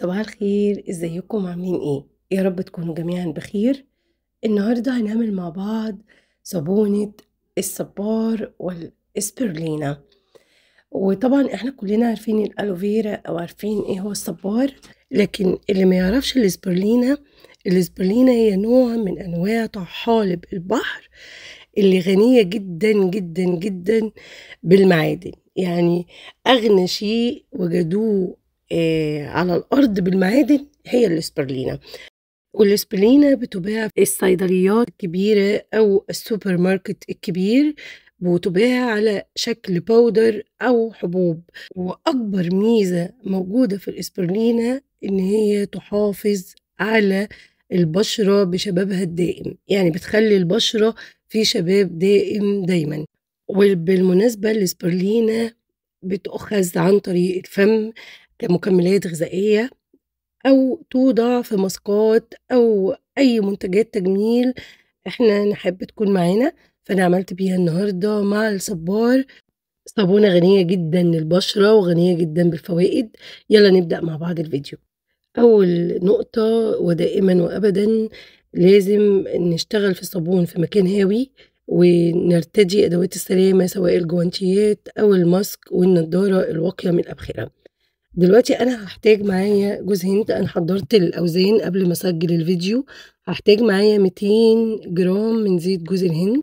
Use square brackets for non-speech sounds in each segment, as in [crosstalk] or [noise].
صباح الخير ازيكم عاملين ايه يا رب تكونوا جميعا بخير النهارده هنعمل مع بعض صابونه الصبار والاسبرلينا وطبعا احنا كلنا عارفين الالوفيرا او عارفين ايه هو الصبار لكن اللي ما يعرفش الاسبرلينا الاسبرلينا هي نوع من انواع طحالب البحر اللي غنية جدا جدا جدا بالمعادن يعني أغنى شيء وجدوه آه، على الأرض بالمعادن هي الإسبرلينا والإسبرلينا بتباع في الصيدليات الكبيرة أو السوبر ماركت الكبير وتباع على شكل باودر أو حبوب وأكبر ميزة موجودة في الإسبرلينا إن هي تحافظ على البشرة بشبابها الدائم يعني بتخلي البشرة في شباب دائم دايما وبالمناسبة الإسبرلينا بتؤخذ عن طريق الفم كمكملات غذائية أو توضع في ماسكات أو أي منتجات تجميل إحنا نحب تكون معانا فأنا عملت بيها النهاردة مع الصبار صابونة غنية جدا للبشرة وغنية جدا بالفوائد يلا نبدأ مع بعض الفيديو أول نقطة ودائما وأبدا لازم نشتغل في الصابون في مكان هاوي ونرتدي أدوات السلامة سواء الجوانتيات أو الماسك والنضارة الواقية من الأبخرة دلوقتي انا هحتاج معايا جوز هند انا حضرت الاوزان قبل ما اسجل الفيديو هحتاج معايا 200 جرام من زيت جوز الهند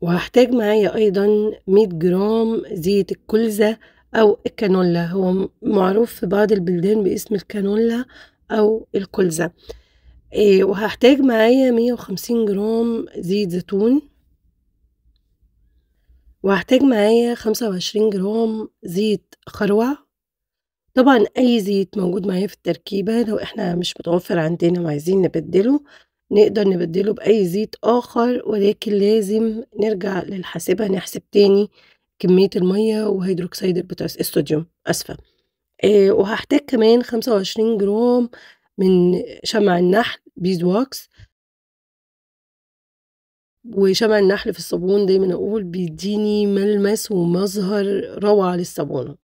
وهحتاج معايا ايضا 100 جرام زيت الكلزة او الكانولا هو معروف في بعض البلدان باسم الكانولا او الكلزة إيه وهحتاج معايا مية وخمسين جرام زيت زيتون وهحتاج معايا خمسة وعشرين جرام زيت خروع طبعا أي زيت موجود معايا في التركيبة لو احنا مش متوفر عندنا وعايزين نبدله نقدر نبدله بأي زيت آخر ولكن لازم نرجع للحاسبة نحسب تاني كمية المية وهيدروكسيد البوتاس الصوديوم أسفة إيه وهحتاج كمان خمسة وعشرين جرام من شمع النحل بيز واكس وشمع النحل في الصابون دايما اقول بيديني ملمس ومظهر روعة للصابونة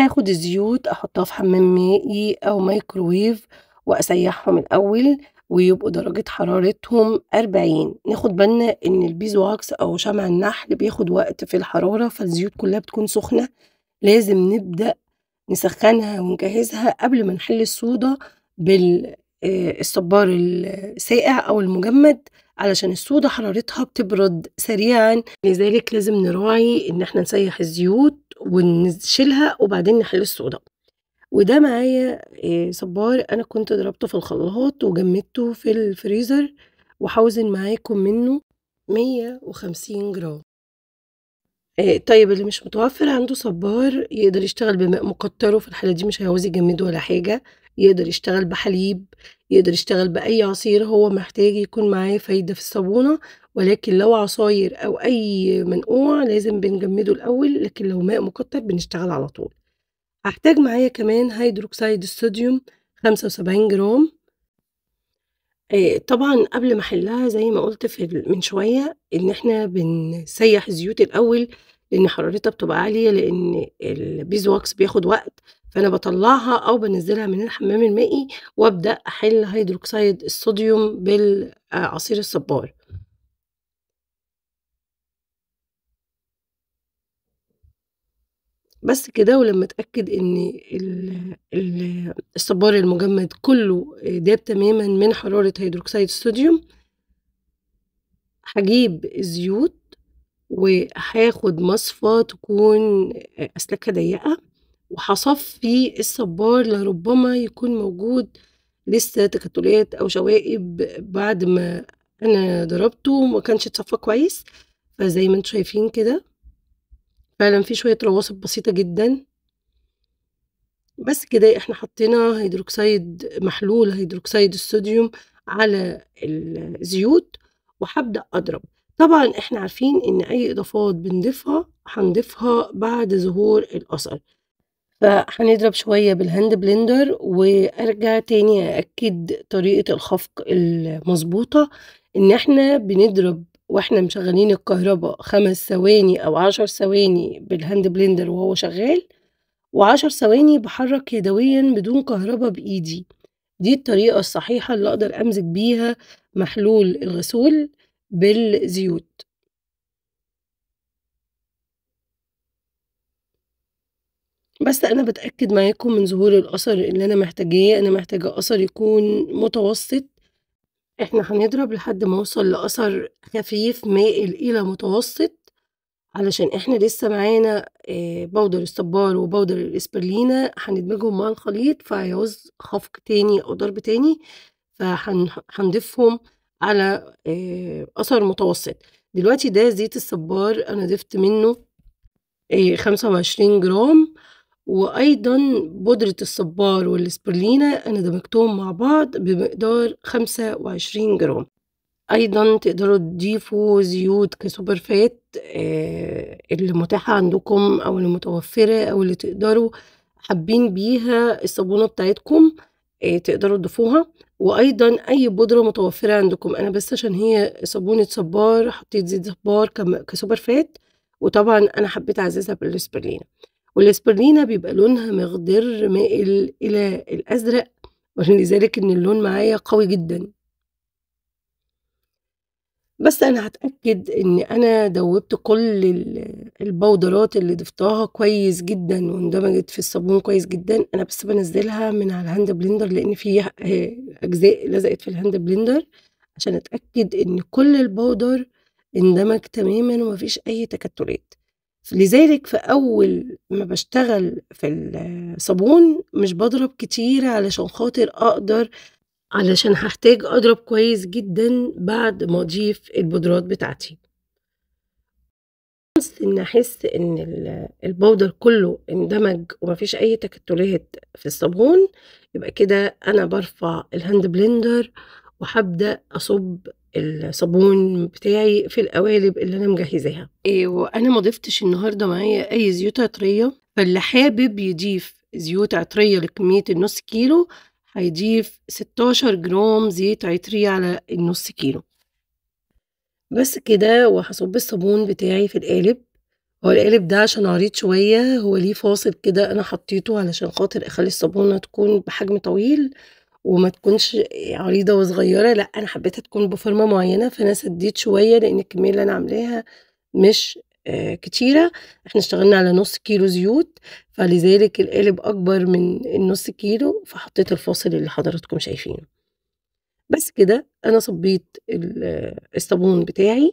هاخد الزيوت احطها في حمام مائي او مايكروويف واسيحهم الاول ويبقوا درجة حرارتهم أربعين ناخد بالنا ان البيز واكس او شمع النحل بياخد وقت في الحرارة فالزيوت كلها بتكون سخنة لازم نبدأ نسخنها ونجهزها قبل ما نحل الصودا بال آه، الصبار الساقع أو المجمد علشان الصودا حرارتها بتبرد سريعا لذلك لازم نراعي ان احنا نسيح الزيوت ونشيلها وبعدين نحل الصودا وده معايا آه، صبار انا كنت ضربته في الخلاط وجمدته في الفريزر وحوزن معاكم منه 150 جرام آه، طيب اللي مش متوفر عنده صبار يقدر يشتغل بماء مقطره في الحالة دي مش هيعوز يجمد ولا حاجة يقدر يشتغل بحليب يقدر يشتغل بأي عصير هو محتاج يكون معاه فايدة في الصابونة ولكن لو عصاير أو أي منقوع لازم بنجمده الأول لكن لو ماء مكتر بنشتغل على طول هحتاج معايا كمان هيدروكسيد الصوديوم خمسة وسبعين جرام آه، طبعا قبل ما احلها زي ما قلت في من شويه ان احنا بنسيح الزيوت الاول لان حرارتها بتبقى عاليه لان البيز واكس بياخد وقت فانا بطلعها او بنزلها من الحمام المائي وابدا احل هيدروكسيد الصوديوم بالعصير الصبار بس كده ولما اتاكد ان الصبار المجمد كله داب تماما من حراره هيدروكسيد الصوديوم هجيب الزيوت وهاخد مصفى تكون أسلاكها ضيقة وهصفي الصبار لربما يكون موجود لسه تكتلات أو شوائب بعد ما أنا ضربته وما كانش اتصفى كويس فزي ما انتم شايفين كده فعلا في شوية رواسب بسيطة جدا بس كده احنا حطينا هيدروكسيد محلول هيدروكسيد الصوديوم على الزيوت وهبدأ أضرب طبعا احنا عارفين ان اي اضافات بنضيفها هنضيفها بعد ظهور الاثر فهنضرب شوية بالهاند بلندر وارجع تاني أأكد طريقة الخفق المظبوطة ان احنا بنضرب واحنا مشغلين الكهرباء خمس ثواني او عشر ثواني بالهاند بلندر وهو شغال وعشر ثواني بحرك يدويا بدون كهرباء بايدي دي الطريقة الصحيحة اللي اقدر امزج بيها محلول الغسول بالزيوت بس أنا بتأكد معاكم من ظهور الأثر اللي أنا محتاجاه أنا محتاجة أثر يكون متوسط احنا هنضرب لحد ما أوصل لأثر خفيف مائل إلى متوسط علشان احنا لسه معانا آه، بودر الصبار وبودر الإسبرلينة هندمجهم مع الخليط فهيعوز خفق تاني أو ضرب تاني فهنضيفهم على آه، أثر متوسط دلوقتي ده زيت الصبار أنا ضفت منه آه، خمسة وعشرين جرام وأيضا بودرة الصبار والسبرلينة أنا دمجتهم مع بعض بمقدار خمسة وعشرين جرام أيضا تقدروا تضيفوا زيوت كسوبر فات آه، اللي متاحة عندكم أو اللي متوفرة أو اللي تقدروا حابين بيها الصابونة بتاعتكم تقدروا تضيفوها وايضا اي بودره متوفره عندكم انا بس عشان هي صابونه صبار حطيت زيت صبار كسوبر فات وطبعا انا حبيت اعززها بالاسبرلينا والاسبرلينا بيبقى لونها مخضر مائل الى الازرق ولذلك ان اللون معايا قوي جدا بس انا هتاكد ان انا دوبت كل البودرات اللي ضفتها كويس جدا واندمجت في الصابون كويس جدا انا بس بنزلها من على الهاند بلندر لان فيها آه، اجزاء لزقت في الهاند بلندر عشان اتاكد ان كل البودر اندمج تماما ومفيش اي تكتلات لذلك في اول ما بشتغل في الصابون مش بضرب كتير علشان خاطر اقدر علشان هحتاج اضرب كويس جدا بعد ما اضيف البودرات بتاعتي ان احس ان البودر كله اندمج ومفيش اي تكتلات في الصابون يبقى كده انا برفع الهاند بلندر وهبدا اصب الصابون بتاعي في القوالب اللي انا مجهزاها إيه وانا ما ضفتش النهارده معايا اي زيوت عطريه فاللي حابب يضيف زيوت عطريه لكميه النص كيلو هيضيف 16 جرام زيت عطريه على النص كيلو بس كده وهصب الصابون بتاعي في القالب هو القالب ده عشان عريض شوية هو ليه فاصل كده أنا حطيته علشان خاطر أخلي الصابونة تكون بحجم طويل وما تكونش عريضة وصغيرة لأ أنا حبيتها تكون بفورمة معينة فأنا سديت شوية لأن الكمية اللي أنا عاملاها مش آه، كتيرة احنا اشتغلنا على نص كيلو زيوت فلذلك القالب أكبر من النص كيلو فحطيت الفاصل اللي حضراتكم شايفينه بس كده انا صبيت الصابون بتاعي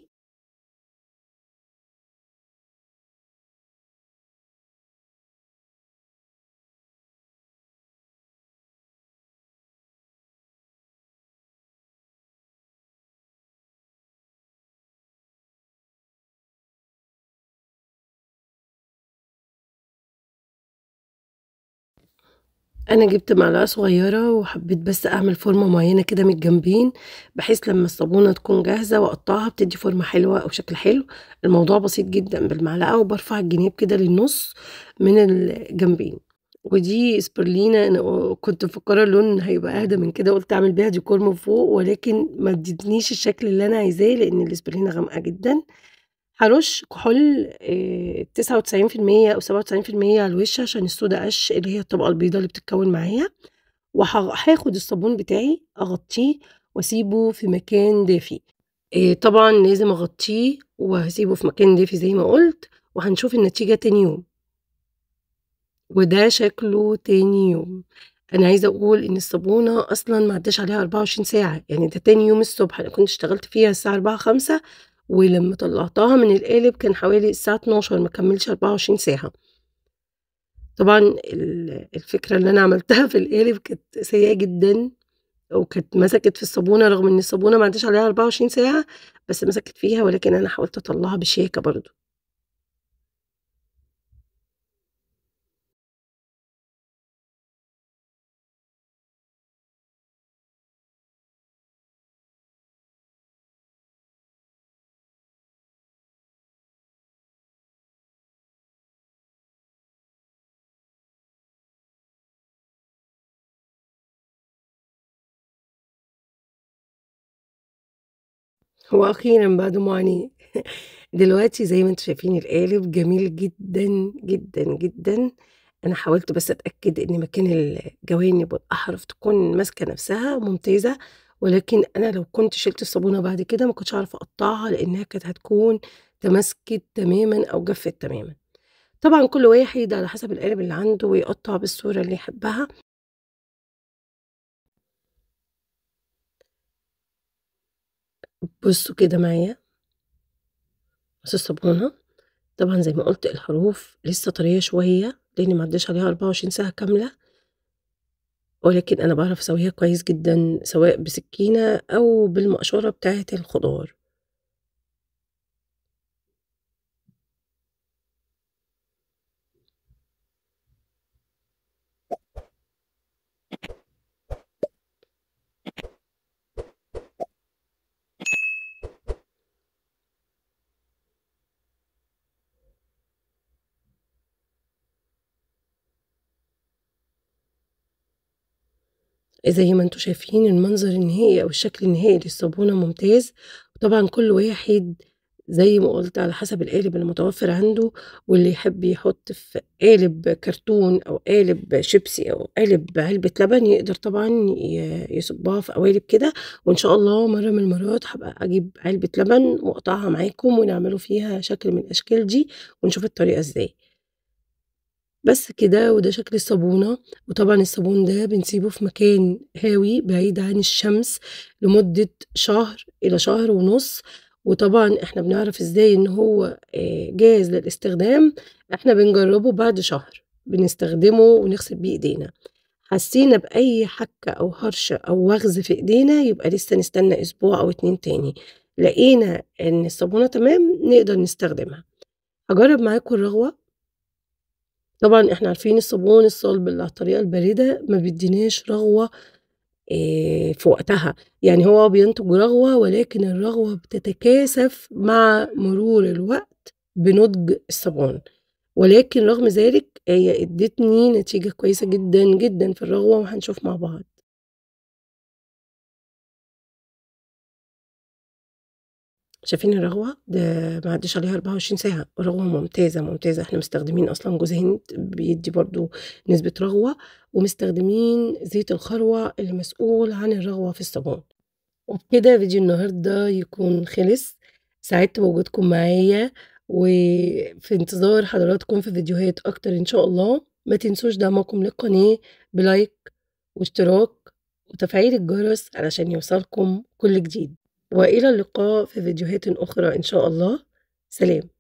انا جبت معلقه صغيره وحبيت بس اعمل فورمه معينه كده من الجنبين بحيث لما الصابونه تكون جاهزه واقطعها بتدي فورمه حلوه او شكل حلو الموضوع بسيط جدا بالمعلقه وبرفع الجنيب كده للنص من الجنبين ودي سبرلينا انا كنت مفكره اللون هيبقى اهدى من كده قلت اعمل بيها ديكور من فوق ولكن ما ادتنيش الشكل اللي انا عايزاه لان السبرلينا غامقه جدا هرش كحول آه، تسعة وتسعين في المية أو سبعة وتسعين في المية على الوش عشان الصودا قش اللي هي الطبقة البيضة اللي بتتكون معايا وهاخد الصابون بتاعي أغطيه وأسيبه في مكان دافي آه، طبعا لازم أغطيه وهسيبه في مكان دافي زي ما قلت وهنشوف النتيجة تاني يوم وده شكله تاني يوم انا عايزه اقول ان الصابونه اصلا معداش عليها أربعة وعشرين ساعه يعني ده تاني يوم الصبح انا كنت اشتغلت فيها الساعه أربعة خمسة ولما طلعتها من القالب كان حوالي الساعة 12 ما كملش 24 ساعة طبعا الفكرة اللي أنا عملتها في القالب كانت سيئة جدا وكانت مسكت في الصابونة رغم إن الصابونة ما عداش عليها 24 ساعة بس مسكت فيها ولكن أنا حاولت أطلعها بشياكة برضو واخيرا بعد معاناة [laughs] دلوقتي زي ما انتم شايفين القالب جميل جدا جدا جدا انا حاولت بس اتاكد ان مكان الجوانب والاحرف تكون ماسكه نفسها ممتازه ولكن انا لو كنت شلت الصابونه بعد كده ما كنتش هعرف اقطعها لانها كانت هتكون تماسكت تماما او جفت تماما طبعا كل واحد على حسب القالب اللي عنده ويقطع بالصوره اللي يحبها بصوا كده معايا مصاص الصابونة طبعا زي ما قلت الحروف لسه طرية شوية لأن معديش عليها أربعة وعشرين ساعة كاملة ولكن أنا بعرف أسويها كويس جدا سواء بسكينة أو بالمقشورة بتاعة الخضار زي ما انتم شايفين المنظر النهائي او الشكل النهائي للصابونه ممتاز طبعا كل واحد زي ما قلت على حسب القالب المتوفر عنده واللي يحب يحط في قالب كرتون او قالب شيبسي او قالب علبه لبن يقدر طبعا يصبها في قوالب كده وان شاء الله مره من المرات هبقى اجيب علبه لبن واقطعها معاكم ونعمله فيها شكل من الاشكال دي ونشوف الطريقه ازاي بس كده وده شكل الصابونة وطبعا الصابون ده بنسيبه في مكان هاوي بعيد عن الشمس لمدة شهر إلى شهر ونص وطبعا احنا بنعرف ازاي ان هو آه، جاهز للاستخدام احنا بنجربه بعد شهر بنستخدمه ونغسل بيه ايدينا حسينا بأي حكة أو هرشة أو وغز في إيدينا يبقى لسه نستنى أسبوع أو اتنين تاني لقينا إن الصابونة تمام نقدر نستخدمها هجرب معاكم الرغوة طبعا احنا عارفين الصابون الصلب اللي على الطريقه البارده ما بيديناش رغوه آه، في وقتها يعني هو بينتج رغوه ولكن الرغوه بتتكاثف مع مرور الوقت بنضج الصابون ولكن رغم ذلك هي ادتني نتيجه كويسه جدا جدا في الرغوه وهنشوف مع بعض شايفين الرغوة ده ما عدش عليها 24 ساعة رغوة ممتازة ممتازة احنا مستخدمين اصلا جوز هند بيدي برضو نسبة رغوة ومستخدمين زيت الخروة المسؤول عن الرغوة في الصابون وبكده فيديو النهاردة يكون خلص سعدت بوجودكم معايا وفي انتظار حضراتكم في فيديوهات اكتر ان شاء الله ما تنسوش دعمكم للقناة بلايك واشتراك وتفعيل الجرس علشان يوصلكم كل جديد والى اللقاء في فيديوهات اخرى ان شاء الله سلام